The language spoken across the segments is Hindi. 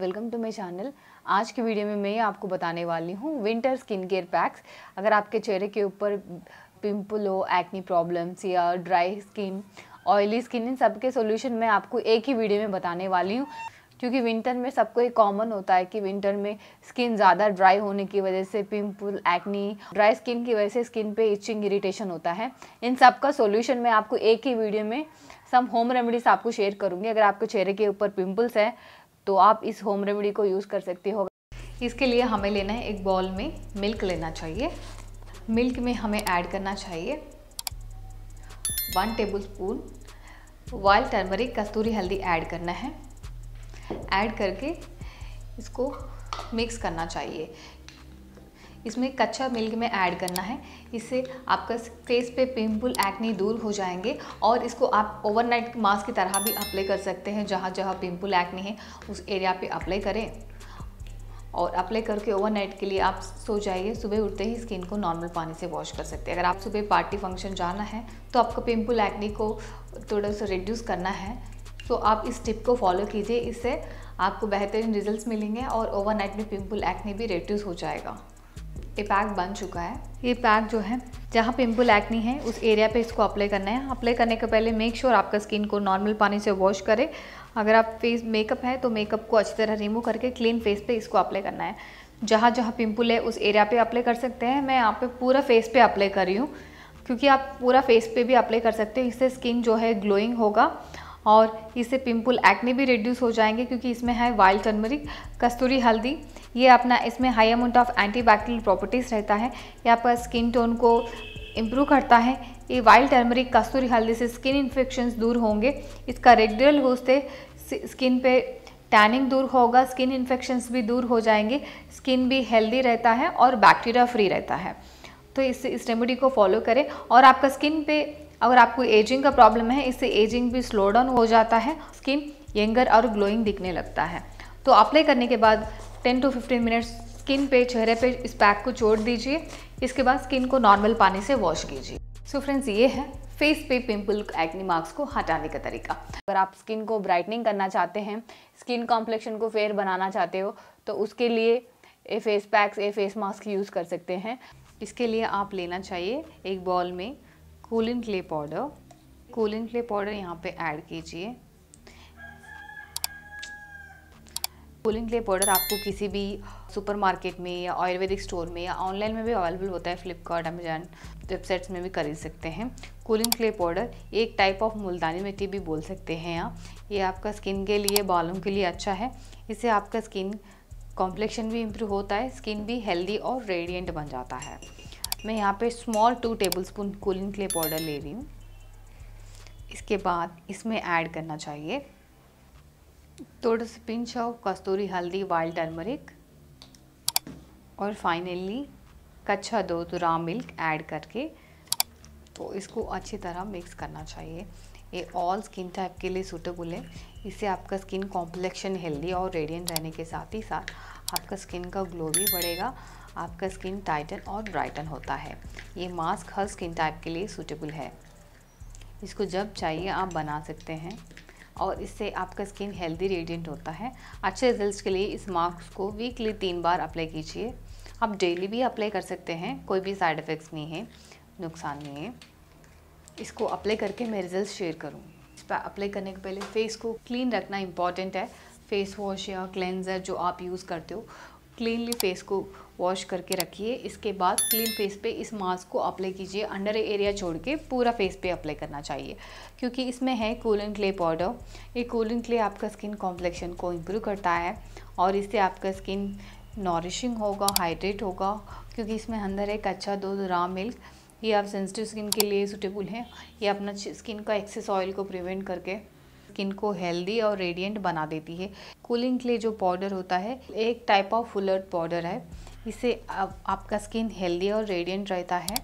वेलकम टू माई चैनल आज की वीडियो में मैं आपको बताने वाली हूँ विंटर स्किन केयर पैक्स अगर आपके चेहरे के ऊपर पिंपल हो एक्नी प्रॉब्लम्स या ड्राई स्किन ऑयली स्किन इन सब के सोल्यूशन मैं आपको एक ही वीडियो में बताने वाली हूँ क्योंकि विंटर में सबको एक कॉमन होता है कि विंटर में स्किन ज़्यादा ड्राई होने की वजह से पिंपल एक्नी ड्राई स्किन की वजह से स्किन पे इचिंग इरिटेशन होता है इन सब का सोल्यूशन मैं आपको एक ही वीडियो में सम होम रेमेडीज़ आपको शेयर करूँगी अगर आपके चेहरे के ऊपर पिंपल्स हैं तो आप इस होम रेमेडी को यूज़ कर सकते हो इसके लिए हमें लेना है एक बॉल में मिल्क लेना चाहिए मिल्क में हमें ऐड करना चाहिए one tablespoon wild turmeric कस्तूरी हल्दी ऐड करना है ऐड करके इसको मिक्स करना चाहिए इसमें कच्चा मिल्क में ऐड करना है इससे आपका फेस पे पिम्पल एक्ने दूर हो जाएंगे और इसको आप ओवरनाइट मास्क की तरह भी अप्लाई कर सकते हैं जहाँ जहाँ पिम्पल एक्ने हैं उस एरिया पे अप्लाई करें और अप्लाई करके ओवरनाइट के लिए आप सो जाइए सुबह उठते ही स्किन को नॉर्मल पानी से वॉश कर सकते हैं अगर आप सुबह पार्टी फंक्शन जाना है तो आपका पिम्पल एक्ने को थोड़ा सा रिड्यूस करना है तो आप इस टिप को फॉलो कीजिए इससे आपको बेहतरीन रिजल्ट्स मिलेंगे और ओवरनाइट में पिम्पल एक्ने भी रिड्यूस हो जाएगा ये पैक बन चुका है ये पैक जो है जहाँ पिम्पल एक्नी है उस एरिया पे इसको अप्लाई करना है अप्लाई करने के पहले मेक श्योर sure आपका स्किन को नॉर्मल पानी से वॉश करें अगर आप फेस मेकअप है तो मेकअप को अच्छी तरह रिमूव करके क्लीन फेस पे इसको अप्लाई करना है जहाँ जहाँ पिम्पल है उस एरिया पे अप्लाई कर सकते हैं मैं यहाँ पे पूरा फेस पे अप्लाई कर रही हूँ क्योंकि आप पूरा फेस पे भी अप्लाई कर सकते हो इससे स्किन जो है ग्लोइंग होगा और इससे पिंपल एक्ने भी रिड्यूस हो जाएंगे क्योंकि इसमें है वाइल्ड टर्मरिक कस्तूरी हल्दी ये अपना इसमें high amount of antibacterial properties रहता है ये आपका स्किन टोन को इम्प्रूव करता है ये वाइल्ड टर्मरिक कस्तूरी हल्दी से स्किन इन्फेक्शंस दूर होंगे इसका रेगुलर यूज से स्किन पे टैनिंग दूर होगा स्किन इन्फेक्शंस भी दूर हो जाएंगे स्किन भी हेल्दी रहता है और बैक्टीरिया फ्री रहता है तो इस इस रेमेडी को फॉलो करें और आपका स्किन पे अगर आपको एजिंग का प्रॉब्लम है इससे एजिंग भी स्लो डाउन हो जाता है स्किन यंगर और ग्लोइंग दिखने लगता है तो अप्लाई करने के बाद 10 टू 15 मिनट्स स्किन पे चेहरे पे इस पैक को छोड़ दीजिए इसके बाद स्किन को नॉर्मल पानी से वॉश कीजिए सो फ्रेंड्स ये है फेस पे पिंपल एक्नी मार्क्स को हटाने का तरीका अगर आप स्किन को ब्राइटनिंग करना चाहते हैं स्किन कॉम्प्लेक्शन को फेयर बनाना चाहते हो तो उसके लिए a face packs a face mask use कर सकते हैं इसके लिए आप लेना चाहिए एक बॉल में cooling clay powder cooling clay powder यहाँ पे ऐड कीजिए कूलिंग क्ले पाउडर आपको किसी भी सुपरमार्केट में या आयुर्वेदिक स्टोर में या ऑनलाइन में भी अवेलेबल होता है फ्लिपकार्ट अमेजान वेबसाइट्स में भी खरीद सकते हैं कूलिंग क्ले पाउडर एक टाइप ऑफ मुल्तानी मिट्टी भी बोल सकते हैं आप ये आपका स्किन के लिए बालों के लिए अच्छा है इससे आपका स्किन कॉम्प्लेक्शन भी इम्प्रूव होता है स्किन भी हेल्दी और रेडियंट बन जाता है मैं यहाँ पे small two tablespoon cooling clay powder ले रही हूँ इसके बाद इसमें ऐड करना चाहिए थोड़ा सा पिंच ऑफ कस्तूरी हल्दी वाइल्ड टर्मरिक और फाइनली कच्चा दूध राम मिल्क ऐड करके तो इसको अच्छी तरह मिक्स करना चाहिए ये ऑल स्किन टाइप के लिए सूटेबल है इससे आपका स्किन कॉम्प्लेक्शन हेल्दी और रेडियंट रहने के साथ ही साथ आपका स्किन का ग्लो भी बढ़ेगा आपका स्किन टाइटन और ब्राइटन होता है ये मास्क हर स्किन टाइप के लिए सूटेबल है इसको जब चाहिए आप बना सकते हैं और इससे आपका स्किन हेल्दी रेडियंट होता है अच्छे रिजल्ट्स के लिए इस मास्क को वीकली तीन बार अप्लाई कीजिए आप डेली भी अप्लाई कर सकते हैं कोई भी साइड इफ़ेक्ट्स नहीं है नुकसान नहीं है इसको अप्लाई करके मैं रिजल्ट शेयर करूँ इस पर अप्लाई करने के पहले फेस को क्लीन रखना इंपॉर्टेंट है फेस वॉश या क्लेंजर जो आप यूज़ करते हो क्लीनली फेस को वॉश करके रखिए इसके बाद क्लीन फेस पे इस मास्क को अप्लाई कीजिए अंडर एरिया छोड़ के पूरा फेस पे अप्लाई करना चाहिए क्योंकि इसमें है कूलिंग क्ले पाउडर ये कूलिंग क्ले आपका स्किन कॉम्प्लेक्शन को इम्प्रूव करता है और इससे आपका स्किन नॉरिशिंग होगा हाइड्रेट होगा क्योंकि इसमें अंदर एक अच्छा दूध रॉ मिल्क ये आप सेंसिटिव स्किन के लिए सूटेबल हैं ये अपना स्किन का एक्सेस ऑयल को प्रिवेंट करके स्किन को हेल्दी और रेडियंट बना देती है कूलिंग के लिए जो पाउडर होता है एक टाइप ऑफ फुलर्ट पाउडर है इसे आप, आपका स्किन हेल्दी और रेडियंट रहता है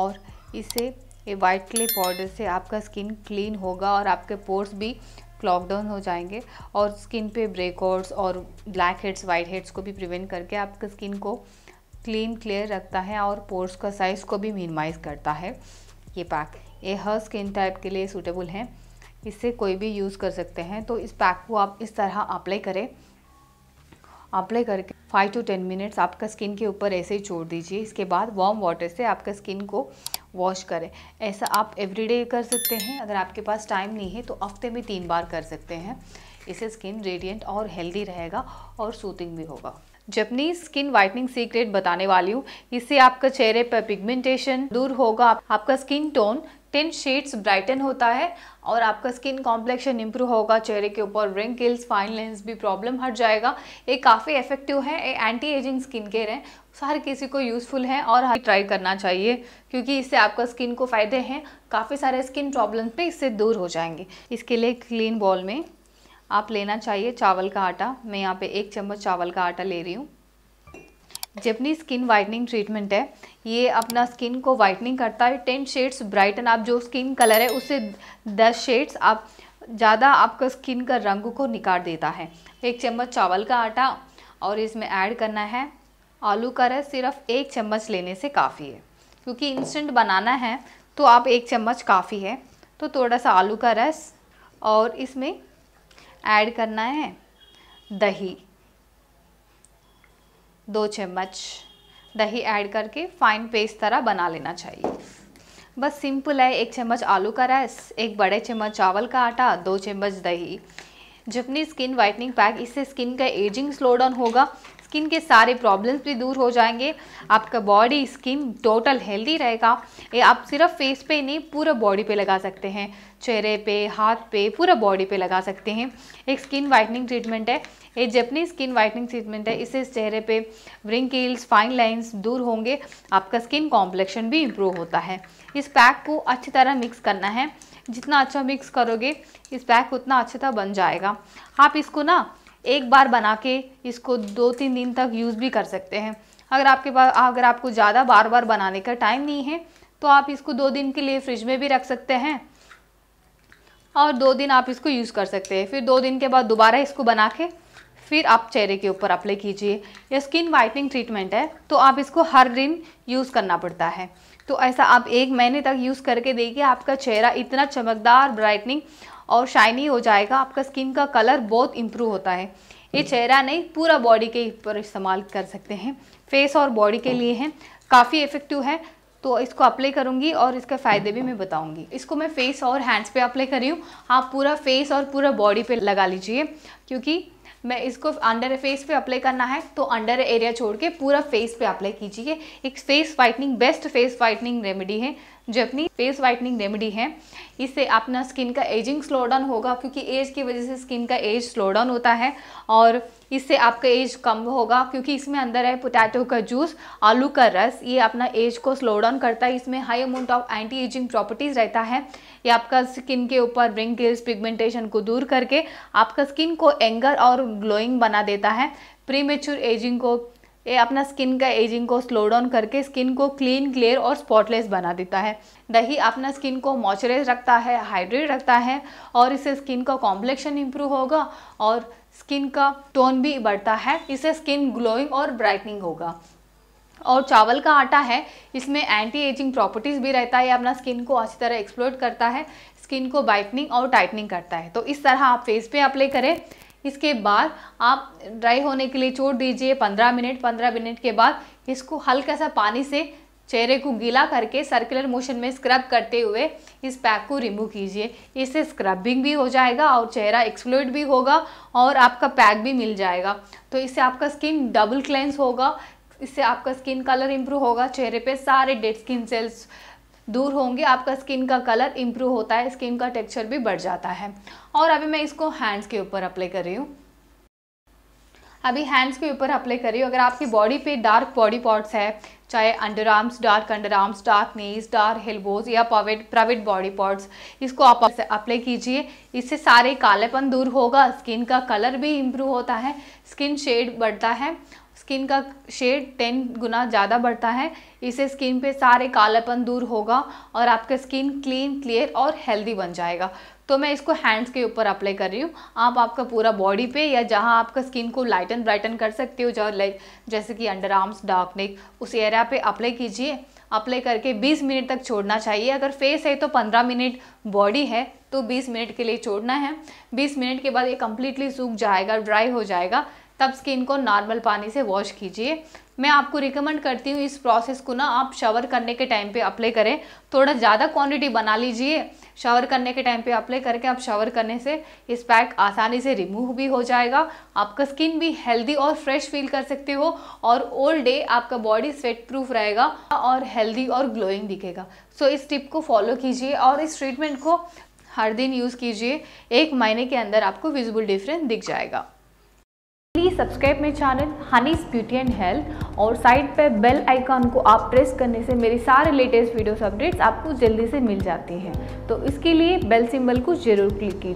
और इसे ये वाइट क्ले पाउडर से आपका स्किन क्लीन होगा और आपके पोर्स भी क्लॉकडाउन हो जाएंगे और स्किन पे ब्रेकआउट्स और ब्लैक हेड्स वाइट हेड्स को भी प्रिवेंट करके आपके स्किन को क्लीन क्लियर रखता है और पोर्स का साइज़ को भी मिनिमाइज़ करता है ये पैक ये हर स्किन टाइप के लिए सूटेबल हैं इससे कोई भी यूज़ कर सकते हैं तो इस पैक को आप इस तरह अप्लाई करें अप्लाई करके फाइव टू टेन मिनट्स आपका स्किन के ऊपर ऐसे ही छोड़ दीजिए इसके बाद वार्म वाटर से आपका स्किन को वॉश करें ऐसा आप एवरीडे कर सकते हैं अगर आपके पास टाइम नहीं है तो हफ्ते में तीन बार कर सकते हैं इससे स्किन रेडियंट और हेल्दी रहेगा और सूथिंग भी होगा जपनी स्किन वाइटनिंग सीक्रेट बताने वाली हूँ इससे आपका चेहरे पर पिगमेंटेशन दूर होगा आपका skin tone ten shades brighten होता है और आपका स्किन कॉम्प्लेक्शन इंप्रूव होगा चेहरे के ऊपर रिंकल्स फाइन लेंस भी प्रॉब्लम हट जाएगा ये काफ़ी इफेक्टिव है ये एंटी एजिंग स्किन केयर है हर किसी को यूज़फुल है और हर ट्राई करना चाहिए क्योंकि इससे आपका स्किन को फ़ायदे हैं काफ़ी सारे स्किन प्रॉब्लम भी इससे दूर हो जाएंगे इसके लिए क्लीन बॉल में आप लेना चाहिए चावल का आटा मैं यहाँ पे एक चम्मच चावल का आटा ले रही हूँ जेपनी स्किन वाइटनिंग ट्रीटमेंट है ये अपना स्किन को वाइटनिंग करता है टेन शेड्स ब्राइटन आप जो स्किन कलर है उससे दस शेड्स आप ज़्यादा आपका स्किन का रंग को निकाल देता है एक चम्मच चावल का आटा और इसमें ऐड करना है आलू का रस सिर्फ एक चम्मच लेने से काफ़ी है क्योंकि इंस्टेंट बनाना है तो आप एक चम्मच काफ़ी है तो थोड़ा सा आलू का रस और इसमें ऐड करना है दही दो चम्मच दही ऐड करके फाइन पेस्ट तरह बना लेना चाहिए बस सिंपल है एक चम्मच आलू का रस एक बड़े चम्मच चावल का आटा दो चम्मच दही जितनी स्किन वाइटनिंग पैक इससे स्किन का एजिंग स्लो डाउन होगा स्किन के सारे प्रॉब्लम्स भी दूर हो जाएंगे आपका बॉडी स्किन टोटल हेल्दी रहेगा ये आप सिर्फ फेस पे नहीं पूरा बॉडी पे लगा सकते हैं चेहरे पे हाथ पे पूरा बॉडी पे लगा सकते हैं एक स्किन वाइटनिंग ट्रीटमेंट है ये जपनीज स्किन वाइटनिंग ट्रीटमेंट है इससे चेहरे पे व्रिंकल्स फाइन लाइन्स दूर होंगे आपका स्किन कॉम्प्लेक्शन भी इम्प्रूव होता है इस पैक को अच्छी तरह मिक्स करना है जितना अच्छा मिक्स करोगे इस पैक उतना अच्छा तरह बन जाएगा आप इसको ना एक बार बना के इसको दो तीन दिन तक यूज़ भी कर सकते हैं अगर आपके पास अगर आपको ज़्यादा बार बार बनाने का टाइम नहीं है तो आप इसको दो दिन के लिए फ्रिज में भी रख सकते हैं और दो दिन आप इसको यूज़ कर सकते हैं फिर दो दिन के बाद दोबारा इसको बना के फिर आप चेहरे के ऊपर अप्लाई कीजिए यह स्किन वाइटनिंग ट्रीटमेंट है तो आप इसको हर दिन यूज़ करना पड़ता है तो ऐसा आप एक महीने तक यूज़ करके देखिए आपका चेहरा इतना चमकदार ब्राइटनिंग और शाइनी हो जाएगा आपका स्किन का कलर बहुत इम्प्रूव होता है ये चेहरा नहीं पूरा बॉडी के ऊपर इस्तेमाल कर सकते हैं फेस और बॉडी के लिए है काफ़ी इफ़ेक्टिव है तो इसको अप्लाई करूँगी और इसके फ़ायदे भी मैं बताऊँगी इसको मैं फेस और हैंड्स पे अप्लाई कर रही हूँ आप हाँ, पूरा फेस और पूरा बॉडी पे लगा लीजिए क्योंकि मैं इसको अंडर फेस पे अप्लाई करना है तो अंडर एरिया छोड़ के पूरा फेस पे अप्लाई कीजिए एक face whitening best face whitening remedy है जो अपनी फेस वाइटनिंग रेमेडी है इससे अपना स्किन का एजिंग स्लो डाउन होगा क्योंकि एज की वजह से स्किन का एज स्लो डाउन होता है और इससे आपका एज कम होगा क्योंकि इसमें अंदर है पोटैटो का जूस आलू का रस ये अपना एज को स्लो डाउन करता है इसमें high amount of anti ageing properties रहता है ये आपका स्किन के ऊपर रिंकल्स पिगमेंटेशन को दूर करके आपका स्किन को एंगर और ग्लोइंग बना देता है प्री एजिंग को ये अपना स्किन का एजिंग को स्लो डाउन करके स्किन को क्लीन क्लियर और स्पॉटलेस बना देता है दही अपना स्किन को मॉइस्चराइज रखता है हाइड्रेट रखता है और इससे स्किन का कॉम्प्लेक्शन इम्प्रूव होगा और स्किन का टोन भी बढ़ता है इससे स्किन ग्लोइंग और ब्राइटनिंग होगा और चावल का आटा है इसमें एंटी एजिंग प्रॉपर्टीज़ भी रहता है अपना स्किन को अच्छी तरह एक्सप्लोर करता है स्किन को ब्राइटनिंग और टाइटनिंग करता है तो इस तरह आप फेस पे अप्लाई करें इसके बाद आप ड्राई होने के लिए छोड़ दीजिए पंद्रह मिनट पंद्रह मिनट के बाद इसको हल्का सा पानी से चेहरे को गीला करके सर्कुलर मोशन में स्क्रब करते हुए इस पैक को रिमूव कीजिए इससे स्क्रबिंग भी हो जाएगा और चेहरा एक्सप्लोइड भी होगा और आपका पैक भी मिल जाएगा तो इससे आपका स्किन डबल क्लेंस होगा इससे आपका स्किन कलर इम्प्रूव होगा चेहरे पे सारे डेड स्किन सेल्स दूर होंगे आपका स्किन का कलर इम्प्रूव होता है स्किन का टेक्सचर भी बढ़ जाता है और अभी मैं इसको हैंड्स के ऊपर अप्लाई कर रही हूँ अभी हैंड्स के ऊपर अप्लाई कर रही हूँ अगर आपकी बॉडी पे डार्क बॉडी पार्ट्स है चाहे underarms dark underarms dark knees dark elbows या प्राइवेट प्राइवेट बॉडी पार्ट्स इसको आप अप्लाई कीजिए इससे सारे कालेपन दूर होगा स्किन का कलर भी इम्प्रूव होता है स्किन शेड बढ़ता है स्किन का शेड टेन गुना ज़्यादा बढ़ता है इससे स्किन पे सारे कालापन दूर होगा और आपका स्किन क्लीन क्लियर और हेल्दी बन जाएगा तो मैं इसको हैंड्स के ऊपर अप्लाई कर रही हूँ आप आपका पूरा बॉडी पे या जहाँ आपका स्किन को लाइटन ब्राइटन कर सकते हो जहाँ लाइक जैसे कि अंडर आर्म्स डार्क नेक उस एरिया पे अप्लाई कीजिए अप्लाई करके 20 मिनट तक छोड़ना चाहिए अगर फेस है तो 15 मिनट बॉडी है तो 20 मिनट के लिए छोड़ना है 20 मिनट के बाद ये कम्प्लीटली सूख जाएगा ड्राई हो जाएगा तब स्किन को नॉर्मल पानी से वॉश कीजिए मैं आपको रिकमेंड करती हूँ इस प्रोसेस को ना आप शावर करने के टाइम पे अप्लाई करें थोड़ा ज़्यादा क्वांटिटी बना लीजिए शावर करने के टाइम पे अप्लाई करके आप शावर करने से इस पैक आसानी से रिमूव भी हो जाएगा आपका स्किन भी हेल्दी और फ्रेश फील कर सकते हो और ओल्ड डे आपका बॉडी स्वेट प्रूफ रहेगा और हेल्दी और ग्लोइंग दिखेगा सो इस टिप को फॉलो कीजिए और इस ट्रीटमेंट को हर दिन यूज़ कीजिए एक महीने के अंदर आपको विजिबल डिफरेंस दिख जाएगा प्लीज़ सब्सक्राइब मेरे channel Honey's beauty and health और साइड पे बेल आइकॉन को आप प्रेस करने से मेरे सारे लेटेस्ट वीडियोस अपडेट्स आपको जल्दी से मिल जाती हैं तो इसके लिए बेल सिंबल को ज़रूर क्लिक कीजिए